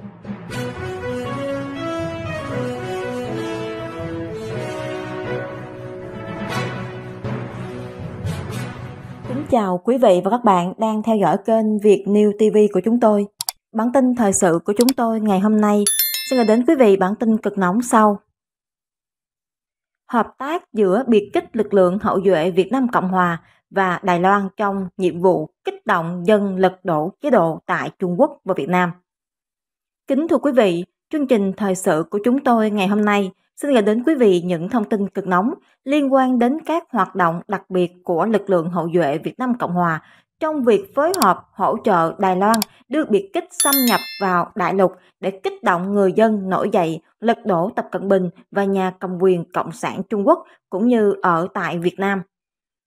Kính chào quý vị và các bạn đang theo dõi kênh Việt New TV của chúng tôi. Bản tin thời sự của chúng tôi ngày hôm nay sẽ gửi đến quý vị bản tin cực nóng sau. Hợp tác giữa biệt kích lực lượng hậu duệ Việt Nam Cộng Hòa và Đài Loan trong nhiệm vụ kích động dân lật đổ chế độ tại Trung Quốc và Việt Nam. Kính thưa quý vị, chương trình thời sự của chúng tôi ngày hôm nay xin gửi đến quý vị những thông tin cực nóng liên quan đến các hoạt động đặc biệt của lực lượng hậu duệ Việt Nam Cộng Hòa trong việc phối hợp hỗ trợ Đài Loan đưa biệt kích xâm nhập vào đại lục để kích động người dân nổi dậy, lật đổ Tập Cận Bình và nhà cầm quyền Cộng sản Trung Quốc cũng như ở tại Việt Nam.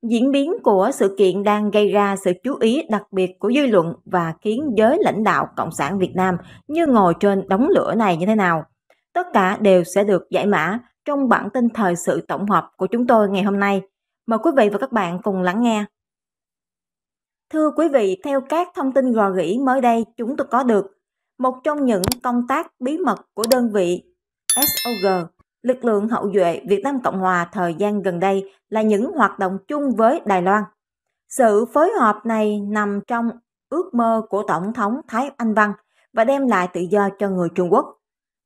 Diễn biến của sự kiện đang gây ra sự chú ý đặc biệt của dư luận và khiến giới lãnh đạo Cộng sản Việt Nam như ngồi trên đống lửa này như thế nào. Tất cả đều sẽ được giải mã trong bản tin thời sự tổng hợp của chúng tôi ngày hôm nay. Mời quý vị và các bạn cùng lắng nghe. Thưa quý vị, theo các thông tin gò rỉ mới đây chúng tôi có được, một trong những công tác bí mật của đơn vị SOG lực lượng hậu duệ Việt Nam Cộng Hòa thời gian gần đây là những hoạt động chung với Đài Loan. Sự phối hợp này nằm trong ước mơ của Tổng thống Thái Anh Văn và đem lại tự do cho người Trung Quốc.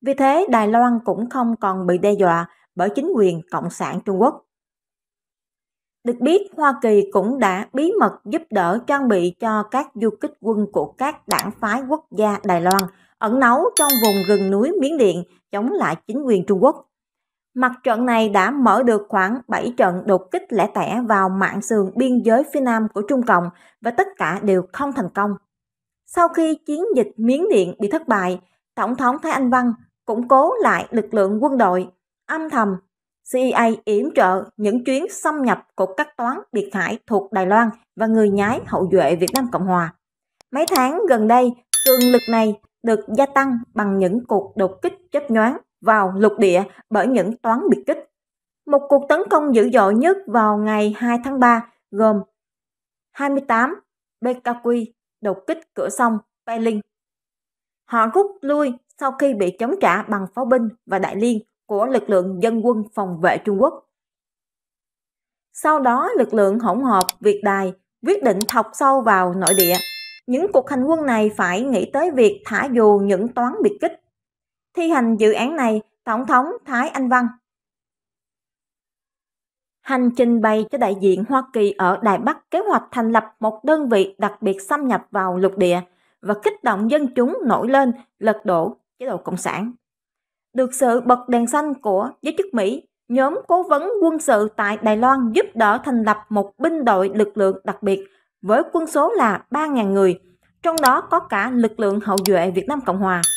Vì thế, Đài Loan cũng không còn bị đe dọa bởi chính quyền Cộng sản Trung Quốc. Được biết, Hoa Kỳ cũng đã bí mật giúp đỡ trang bị cho các du kích quân của các đảng phái quốc gia Đài Loan ẩn náu trong vùng rừng núi Miến Điện chống lại chính quyền Trung Quốc. Mặt trận này đã mở được khoảng 7 trận đột kích lẻ tẻ vào mạng sườn biên giới phía nam của Trung Cộng và tất cả đều không thành công. Sau khi chiến dịch Miến Điện bị thất bại, Tổng thống Thái Anh Văn củng cố lại lực lượng quân đội, âm thầm CIA yểm trợ những chuyến xâm nhập của các toán biệt hải thuộc Đài Loan và người nhái hậu duệ Việt Nam Cộng Hòa. Mấy tháng gần đây, cường lực này được gia tăng bằng những cuộc đột kích chớp nhoáng vào lục địa bởi những toán biệt kích. Một cuộc tấn công dữ dội nhất vào ngày 2 tháng 3 gồm 28 BKQ đột kích cửa sông Berlin. Họ rút lui sau khi bị chống trả bằng pháo binh và đại liên của lực lượng dân quân phòng vệ Trung Quốc. Sau đó lực lượng hỗn hợp Việt Đài quyết định thọc sâu vào nội địa. Những cuộc hành quân này phải nghĩ tới việc thả dù những toán biệt kích thi hành dự án này Tổng thống Thái Anh Văn. Hành trình bày cho đại diện Hoa Kỳ ở Đài Bắc kế hoạch thành lập một đơn vị đặc biệt xâm nhập vào lục địa và kích động dân chúng nổi lên lật đổ chế độ Cộng sản. Được sự bật đèn xanh của giới chức Mỹ, nhóm cố vấn quân sự tại Đài Loan giúp đỡ thành lập một binh đội lực lượng đặc biệt với quân số là 3.000 người, trong đó có cả lực lượng hậu duệ Việt Nam Cộng Hòa –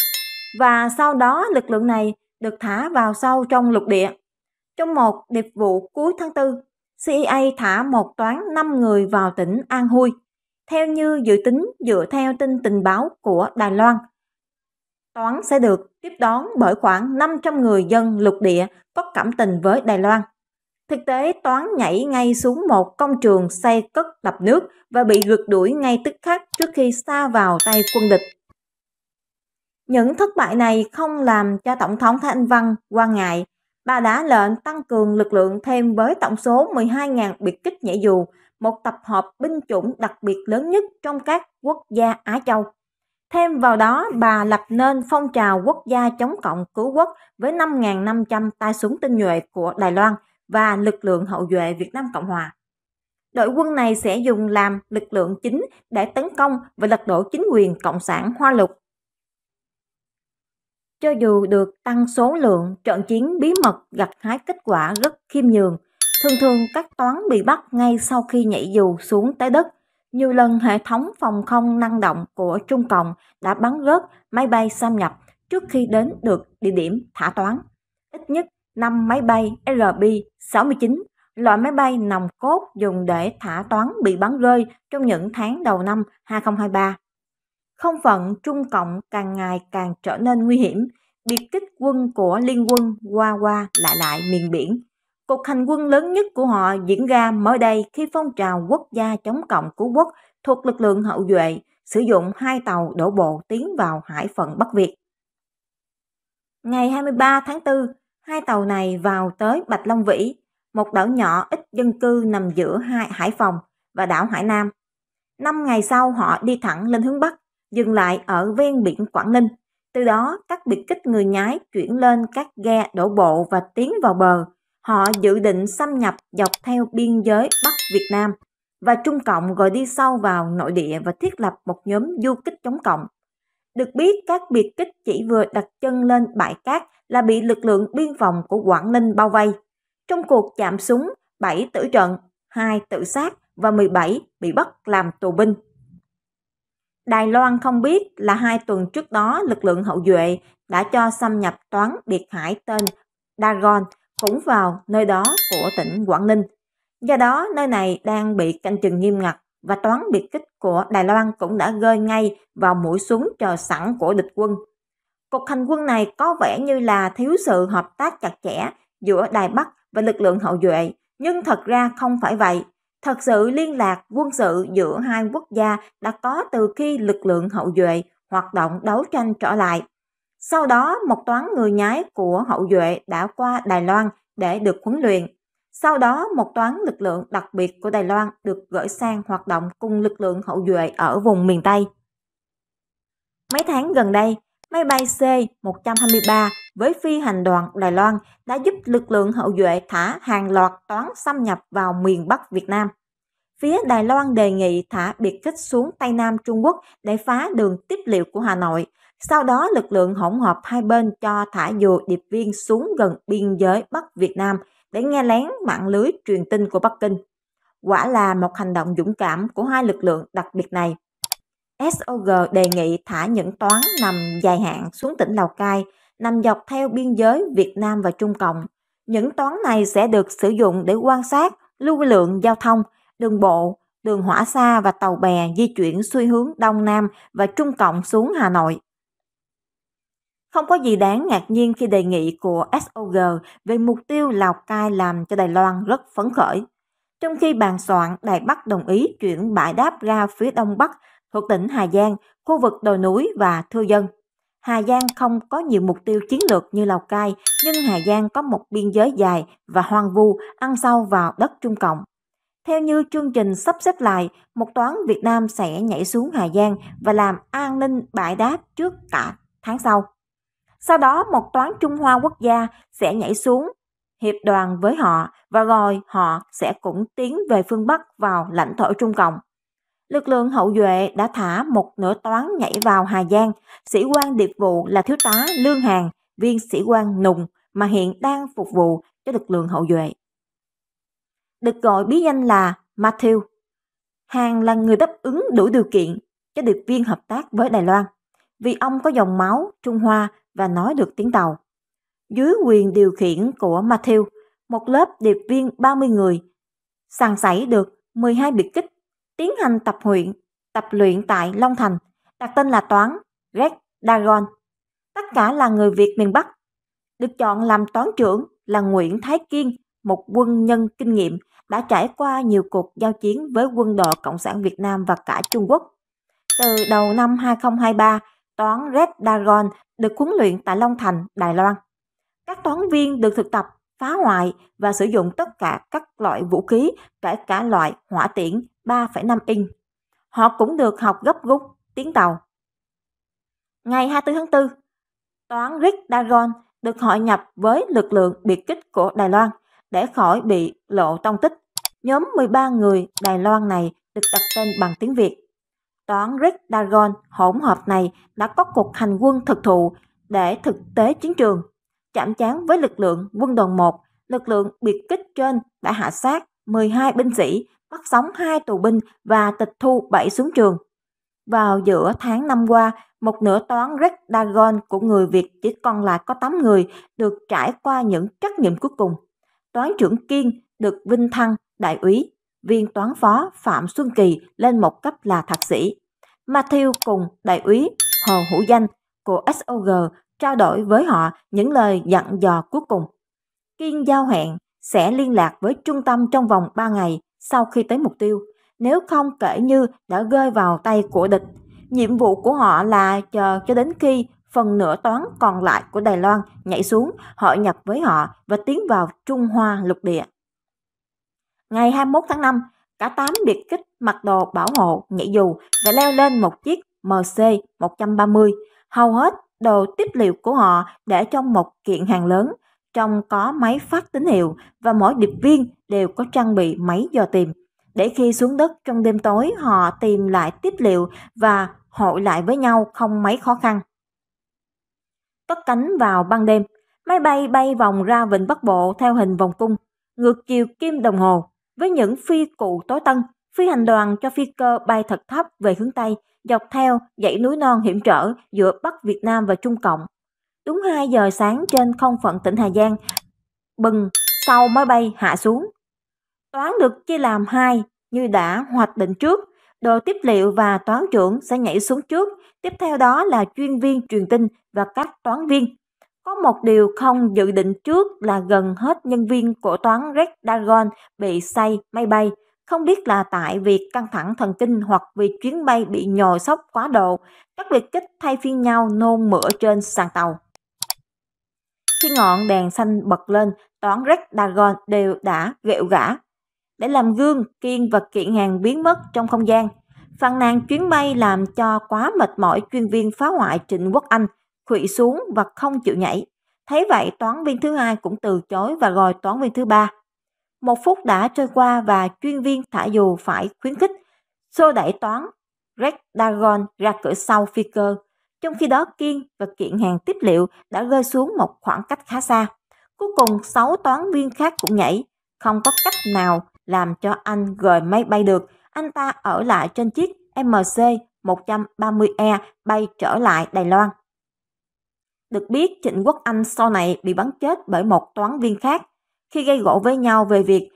và sau đó lực lượng này được thả vào sâu trong lục địa. Trong một điệp vụ cuối tháng 4, CIA thả một toán 5 người vào tỉnh An Huy, theo như dự tính dựa theo tin tình báo của Đài Loan. Toán sẽ được tiếp đón bởi khoảng 500 người dân lục địa có cảm tình với Đài Loan. Thực tế Toán nhảy ngay xuống một công trường xây cất đập nước và bị rượt đuổi ngay tức khắc trước khi xa vào tay quân địch. Những thất bại này không làm cho Tổng thống Thanh Văn quan ngại. Bà đã lệnh tăng cường lực lượng thêm với tổng số 12.000 biệt kích nhảy dù, một tập hợp binh chủng đặc biệt lớn nhất trong các quốc gia Á Châu. Thêm vào đó, bà lập nên phong trào quốc gia chống cộng cứu quốc với 5.500 tay súng tinh nhuệ của Đài Loan và lực lượng hậu duệ Việt Nam Cộng Hòa. Đội quân này sẽ dùng làm lực lượng chính để tấn công và lật đổ chính quyền Cộng sản Hoa Lục cho dù được tăng số lượng, trận chiến bí mật gặt hái kết quả rất khiêm nhường. Thường thường các toán bị bắt ngay sau khi nhảy dù xuống tới đất. Nhiều lần hệ thống phòng không năng động của Trung Cộng đã bắn rớt máy bay xâm nhập trước khi đến được địa điểm thả toán. Ít nhất 5 máy bay RB-69, loại máy bay nòng cốt dùng để thả toán bị bắn rơi trong những tháng đầu năm 2023 không phận Trung Cộng càng ngày càng trở nên nguy hiểm, biệt kích quân của liên quân qua qua lại lại miền biển. Cuộc hành quân lớn nhất của họ diễn ra mới đây khi phong trào quốc gia chống cộng cứu quốc thuộc lực lượng hậu duệ sử dụng hai tàu đổ bộ tiến vào hải phận Bắc Việt. Ngày 23 tháng 4, hai tàu này vào tới Bạch Long Vĩ, một đảo nhỏ ít dân cư nằm giữa hai Hải Phòng và đảo Hải Nam. Năm ngày sau họ đi thẳng lên hướng Bắc, dừng lại ở ven biển Quảng Ninh. Từ đó, các biệt kích người nhái chuyển lên các ghe đổ bộ và tiến vào bờ. Họ dự định xâm nhập dọc theo biên giới Bắc Việt Nam và Trung Cộng gọi đi sâu vào nội địa và thiết lập một nhóm du kích chống Cộng. Được biết, các biệt kích chỉ vừa đặt chân lên bãi cát là bị lực lượng biên phòng của Quảng Ninh bao vây. Trong cuộc chạm súng, 7 tử trận, 2 tự sát và 17 bị bắt làm tù binh. Đài Loan không biết là hai tuần trước đó lực lượng hậu duệ đã cho xâm nhập toán biệt hải tên Dagon cũng vào nơi đó của tỉnh Quảng Ninh. Do đó, nơi này đang bị canh chừng nghiêm ngặt và toán biệt kích của Đài Loan cũng đã rơi ngay vào mũi súng chờ sẵn của địch quân. Cuộc hành quân này có vẻ như là thiếu sự hợp tác chặt chẽ giữa Đài Bắc và lực lượng hậu duệ, nhưng thật ra không phải vậy. Thật sự liên lạc quân sự giữa hai quốc gia đã có từ khi lực lượng hậu duệ hoạt động đấu tranh trở lại. Sau đó, một toán người nhái của hậu duệ đã qua Đài Loan để được huấn luyện. Sau đó, một toán lực lượng đặc biệt của Đài Loan được gửi sang hoạt động cùng lực lượng hậu duệ ở vùng miền Tây. Mấy tháng gần đây, máy bay C-123 với phi hành đoàn Đài Loan đã giúp lực lượng hậu duệ thả hàng loạt toán xâm nhập vào miền Bắc Việt Nam. Phía Đài Loan đề nghị thả biệt kích xuống Tây Nam Trung Quốc để phá đường tiếp liệu của Hà Nội. Sau đó lực lượng hỗn hợp hai bên cho thả dù điệp viên xuống gần biên giới Bắc Việt Nam để nghe lén mạng lưới truyền tin của Bắc Kinh. Quả là một hành động dũng cảm của hai lực lượng đặc biệt này. SOG đề nghị thả những toán nằm dài hạn xuống tỉnh Lào Cai nằm dọc theo biên giới Việt Nam và Trung Cộng. Những toán này sẽ được sử dụng để quan sát lưu lượng giao thông, đường bộ, đường hỏa xa và tàu bè di chuyển xuôi hướng Đông Nam và Trung Cộng xuống Hà Nội. Không có gì đáng ngạc nhiên khi đề nghị của SOG về mục tiêu Lào Cai làm cho Đài Loan rất phấn khởi. Trong khi bàn soạn, Đài Bắc đồng ý chuyển bãi đáp ra phía Đông Bắc thuộc tỉnh Hà Giang, khu vực đồi núi và thưa dân. Hà Giang không có nhiều mục tiêu chiến lược như Lào Cai, nhưng Hà Giang có một biên giới dài và hoang vu ăn sâu vào đất Trung Cộng. Theo như chương trình sắp xếp lại, một toán Việt Nam sẽ nhảy xuống Hà Giang và làm an ninh bãi đáp trước cả tháng sau. Sau đó một toán Trung Hoa quốc gia sẽ nhảy xuống hiệp đoàn với họ và rồi họ sẽ cũng tiến về phương Bắc vào lãnh thổ Trung Cộng lực lượng hậu duệ đã thả một nửa toán nhảy vào Hà Giang, sĩ quan điệp vụ là thiếu tá Lương Hàng, viên sĩ quan Nùng mà hiện đang phục vụ cho lực lượng hậu duệ. Được gọi bí danh là Matthew. Hàng là người đáp ứng đủ điều kiện cho điệp viên hợp tác với Đài Loan, vì ông có dòng máu Trung Hoa và nói được tiếng Tàu. Dưới quyền điều khiển của Matthew, một lớp điệp viên 30 người, sàng sảy được 12 biệt kích tiến hành tập huyện, tập luyện tại Long Thành, đặt tên là Toán, Red, Dagon. Tất cả là người Việt miền Bắc. Được chọn làm toán trưởng là Nguyễn Thái Kiên, một quân nhân kinh nghiệm đã trải qua nhiều cuộc giao chiến với quân đội Cộng sản Việt Nam và cả Trung Quốc. Từ đầu năm 2023, toán Red Dragon được huấn luyện tại Long Thành, Đài Loan. Các toán viên được thực tập phá hoại và sử dụng tất cả các loại vũ khí, kể cả loại hỏa tiễn, 3,5 inch. Họ cũng được học gấp rút tiếng tàu. Ngày 24 tháng 4, toán Rick Dagon được hội nhập với lực lượng biệt kích của Đài Loan để khỏi bị lộ tông tích. Nhóm 13 người Đài Loan này được đặt tên bằng tiếng Việt. Toán Rick Dagon hỗn hợp này đã có cuộc hành quân thực thụ để thực tế chiến trường. Chạm trán với lực lượng quân đoàn 1, lực lượng biệt kích trên đã hạ sát 12 binh sĩ bắt sống hai tù binh và tịch thu bảy súng trường. Vào giữa tháng năm qua, một nửa toán Red Dragon của người Việt chỉ còn lại có 8 người được trải qua những trách nhiệm cuối cùng. Toán trưởng Kiên được vinh thăng đại úy, viên toán phó Phạm Xuân Kỳ lên một cấp là thạc sĩ. Matthew cùng đại úy Hồ Hữu Danh của SOG trao đổi với họ những lời dặn dò cuối cùng. Kiên giao hẹn sẽ liên lạc với trung tâm trong vòng 3 ngày sau khi tới mục tiêu, nếu không kể như đã rơi vào tay của địch. Nhiệm vụ của họ là chờ cho đến khi phần nửa toán còn lại của Đài Loan nhảy xuống, hội nhập với họ và tiến vào Trung Hoa lục địa. Ngày 21 tháng 5, cả 8 biệt kích mặc đồ bảo hộ, nhảy dù và leo lên một chiếc MC-130. Hầu hết đồ tiếp liệu của họ để trong một kiện hàng lớn, trong có máy phát tín hiệu và mỗi điệp viên đều có trang bị máy dò tìm. Để khi xuống đất trong đêm tối họ tìm lại tiếp liệu và hội lại với nhau không mấy khó khăn. Cất cánh vào ban đêm, máy bay bay vòng ra vịnh Bắc Bộ theo hình vòng cung, ngược chiều kim đồng hồ. Với những phi cụ tối tân, phi hành đoàn cho phi cơ bay thật thấp về hướng Tây, dọc theo dãy núi non hiểm trở giữa Bắc Việt Nam và Trung Cộng Đúng 2 giờ sáng trên không phận tỉnh Hà Giang, bừng sau máy bay hạ xuống. Toán được chia làm hai như đã hoạch định trước, đồ tiếp liệu và toán trưởng sẽ nhảy xuống trước, tiếp theo đó là chuyên viên truyền tin và các toán viên. Có một điều không dự định trước là gần hết nhân viên của toán Red Dragon bị say máy bay, không biết là tại vì căng thẳng thần kinh hoặc vì chuyến bay bị nhồi sốc quá độ, các liệt kích thay phiên nhau nôn mửa trên sàn tàu khi ngọn đèn xanh bật lên, toán Red Dragon đều đã ghẹo gã. Để làm gương, Kiên và kiện hàng biến mất trong không gian. Phàn nàn chuyến bay làm cho quá mệt mỏi chuyên viên phá hoại Trịnh Quốc Anh, khụy xuống và không chịu nhảy. Thấy vậy toán viên thứ hai cũng từ chối và gọi toán viên thứ ba. Một phút đã trôi qua và chuyên viên thả dù phải khuyến khích, xô đẩy toán Red Dragon ra cửa sau phi cơ trong khi đó Kiên và kiện hàng tiếp liệu đã rơi xuống một khoảng cách khá xa. Cuối cùng 6 toán viên khác cũng nhảy, không có cách nào làm cho anh rời máy bay được. Anh ta ở lại trên chiếc MC-130E bay trở lại Đài Loan. Được biết Trịnh Quốc Anh sau này bị bắn chết bởi một toán viên khác khi gây gỗ với nhau về việc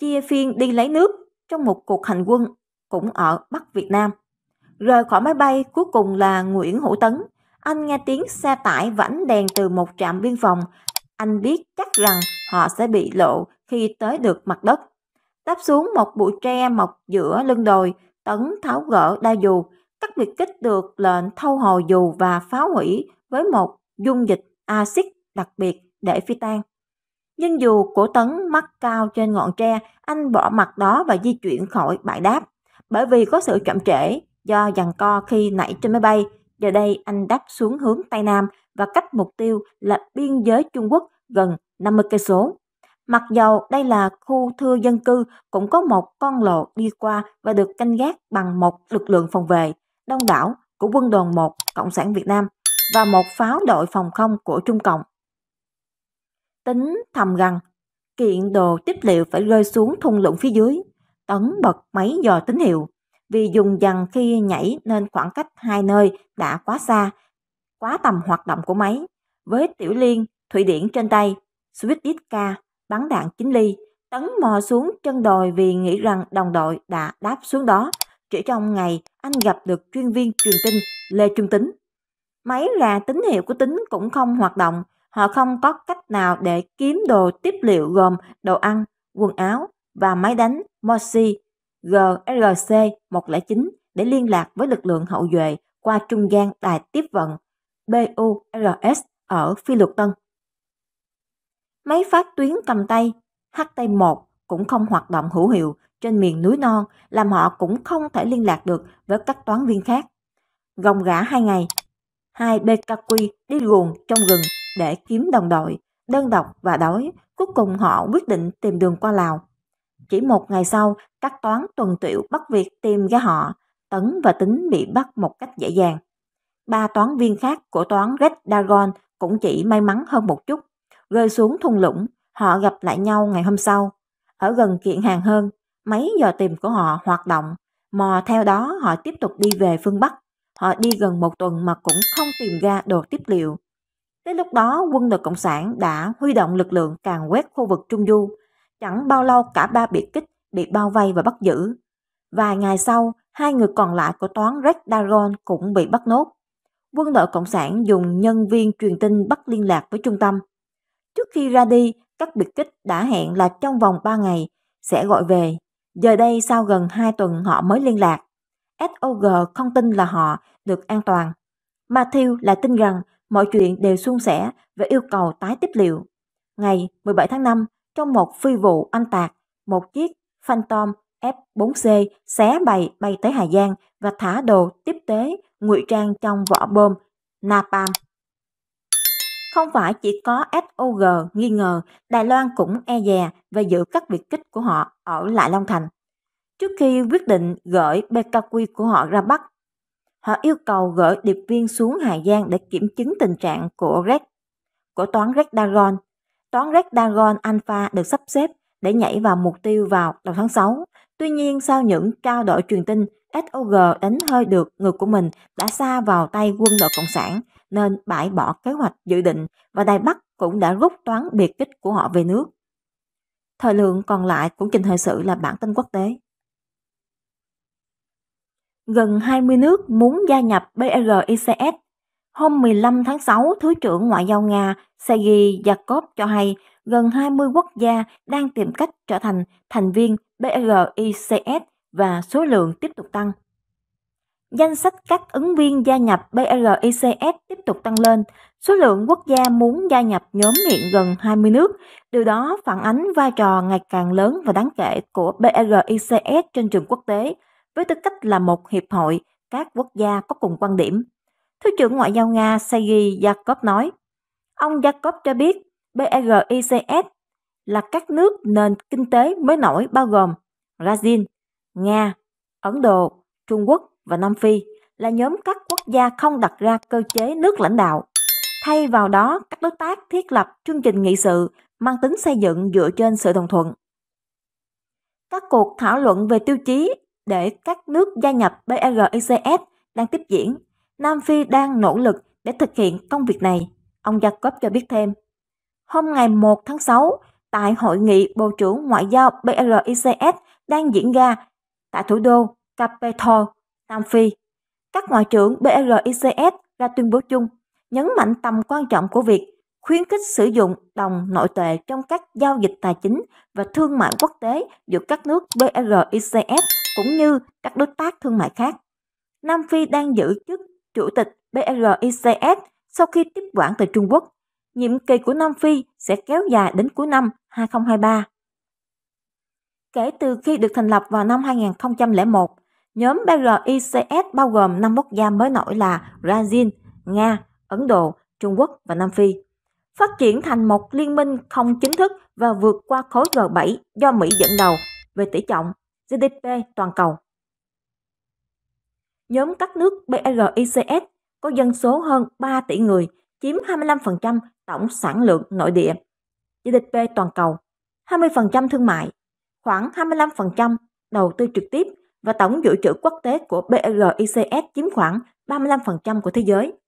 chia phiên đi lấy nước trong một cuộc hành quân cũng ở Bắc Việt Nam. Rời khỏi máy bay, cuối cùng là Nguyễn Hữu Tấn. Anh nghe tiếng xe tải vảnh đèn từ một trạm biên phòng. Anh biết chắc rằng họ sẽ bị lộ khi tới được mặt đất. Đáp xuống một bụi tre mọc giữa lưng đồi, Tấn tháo gỡ đa dù. Các biệt kích được lệnh thâu hồi dù và phá hủy với một dung dịch axit đặc biệt để phi tan. Nhưng dù của Tấn mắc cao trên ngọn tre, anh bỏ mặt đó và di chuyển khỏi bãi đáp. Bởi vì có sự chậm trễ, do giằng co khi nảy trên máy bay. Giờ đây anh đáp xuống hướng Tây Nam và cách mục tiêu là biên giới Trung Quốc gần 50 cây số. Mặc dầu đây là khu thưa dân cư cũng có một con lộ đi qua và được canh gác bằng một lực lượng phòng vệ đông đảo của quân đoàn 1 Cộng sản Việt Nam và một pháo đội phòng không của Trung Cộng. Tính thầm rằng kiện đồ tiếp liệu phải rơi xuống thung lũng phía dưới, tấn bật máy dò tín hiệu, vì dùng dần khi nhảy nên khoảng cách hai nơi đã quá xa, quá tầm hoạt động của máy. Với tiểu liên, thủy điển trên tay, Swiss XK bắn đạn 9 ly, tấn mò xuống chân đồi vì nghĩ rằng đồng đội đã đáp xuống đó. Chỉ trong ngày, anh gặp được chuyên viên truyền tin Lê Trung Tính. Máy là tín hiệu của tính cũng không hoạt động, họ không có cách nào để kiếm đồ tiếp liệu gồm đồ ăn, quần áo và máy đánh Moxie GRC 109 để liên lạc với lực lượng hậu duệ qua trung gian đài tiếp vận BURS ở Phi Lược Tân. Máy phát tuyến cầm tay HT1 cũng không hoạt động hữu hiệu trên miền núi non làm họ cũng không thể liên lạc được với các toán viên khác. Gồng gã hai ngày, hai BKQ đi luồn trong rừng để kiếm đồng đội, đơn độc và đói, cuối cùng họ quyết định tìm đường qua Lào. Chỉ một ngày sau, các toán tuần tiệu bắt việc tìm ra họ, Tấn và Tính bị bắt một cách dễ dàng. Ba toán viên khác của toán Red Dragon cũng chỉ may mắn hơn một chút, rơi xuống thung lũng, họ gặp lại nhau ngày hôm sau. Ở gần kiện hàng hơn, mấy giờ tìm của họ hoạt động, mò theo đó họ tiếp tục đi về phương Bắc. Họ đi gần một tuần mà cũng không tìm ra đồ tiếp liệu. Tới lúc đó, quân lực Cộng sản đã huy động lực lượng càng quét khu vực Trung Du, Chẳng bao lâu cả ba biệt kích bị bao vây và bắt giữ. Vài ngày sau, hai người còn lại của toán Red Dragon cũng bị bắt nốt. Quân đội Cộng sản dùng nhân viên truyền tin bắt liên lạc với trung tâm. Trước khi ra đi, các biệt kích đã hẹn là trong vòng 3 ngày sẽ gọi về. Giờ đây sau gần 2 tuần họ mới liên lạc. SOG không tin là họ được an toàn. Matthew lại tin rằng mọi chuyện đều suôn sẻ và yêu cầu tái tiếp liệu. Ngày 17 tháng 5, trong một phi vụ anh tạc, một chiếc Phantom F4C xé bày bay tới Hà Giang và thả đồ tiếp tế ngụy trang trong vỏ bom napalm. Không phải chỉ có SOG nghi ngờ, Đài Loan cũng e dè và giữ các việc kích của họ ở lại Long Thành. Trước khi quyết định gửi BKQ của họ ra Bắc, họ yêu cầu gửi điệp viên xuống Hà Giang để kiểm chứng tình trạng của Red, của toán Red Dragon toán Rectagon Alpha được sắp xếp để nhảy vào mục tiêu vào đầu tháng 6. Tuy nhiên sau những trao đổi truyền tin, SOG đánh hơi được ngược của mình đã xa vào tay quân đội Cộng sản nên bãi bỏ kế hoạch dự định và Đài Bắc cũng đã rút toán biệt kích của họ về nước. Thời lượng còn lại của trình thời sự là bản tin quốc tế. Gần 20 nước muốn gia nhập BRICS Hôm 15 tháng 6, Thứ trưởng Ngoại giao Nga Sergei Yakov cho hay gần 20 quốc gia đang tìm cách trở thành thành viên BRICS và số lượng tiếp tục tăng. Danh sách các ứng viên gia nhập BRICS tiếp tục tăng lên, số lượng quốc gia muốn gia nhập nhóm hiện gần 20 nước, điều đó phản ánh vai trò ngày càng lớn và đáng kể của BRICS trên trường quốc tế với tư cách là một hiệp hội các quốc gia có cùng quan điểm. Thứ trưởng Ngoại giao Nga Sergei Yakov nói. Ông Yakov cho biết BRICS là các nước nền kinh tế mới nổi bao gồm Brazil, Nga, Ấn Độ, Trung Quốc và Nam Phi là nhóm các quốc gia không đặt ra cơ chế nước lãnh đạo. Thay vào đó, các đối tác thiết lập chương trình nghị sự mang tính xây dựng dựa trên sự đồng thuận. Các cuộc thảo luận về tiêu chí để các nước gia nhập BRICS đang tiếp diễn Nam Phi đang nỗ lực để thực hiện công việc này, ông Jacob cho biết thêm. Hôm ngày 1 tháng 6, tại hội nghị Bộ trưởng Ngoại giao BRICS đang diễn ra tại thủ đô Capitol, Nam Phi. Các ngoại trưởng BRICS ra tuyên bố chung, nhấn mạnh tầm quan trọng của việc khuyến khích sử dụng đồng nội tệ trong các giao dịch tài chính và thương mại quốc tế giữa các nước BRICS cũng như các đối tác thương mại khác. Nam Phi đang giữ chức Chủ tịch BRICS sau khi tiếp quản từ Trung Quốc, nhiệm kỳ của Nam Phi sẽ kéo dài đến cuối năm 2023. Kể từ khi được thành lập vào năm 2001, nhóm BRICS bao gồm 5 quốc gia mới nổi là Brazil, Nga, Ấn Độ, Trung Quốc và Nam Phi. Phát triển thành một liên minh không chính thức và vượt qua khối G7 do Mỹ dẫn đầu về tỷ trọng GDP toàn cầu. Nhóm các nước BRICS có dân số hơn 3 tỷ người, chiếm 25% tổng sản lượng nội địa, GDP toàn cầu, 20% thương mại, khoảng 25% đầu tư trực tiếp và tổng dự trữ quốc tế của BRICS chiếm khoảng 35% của thế giới.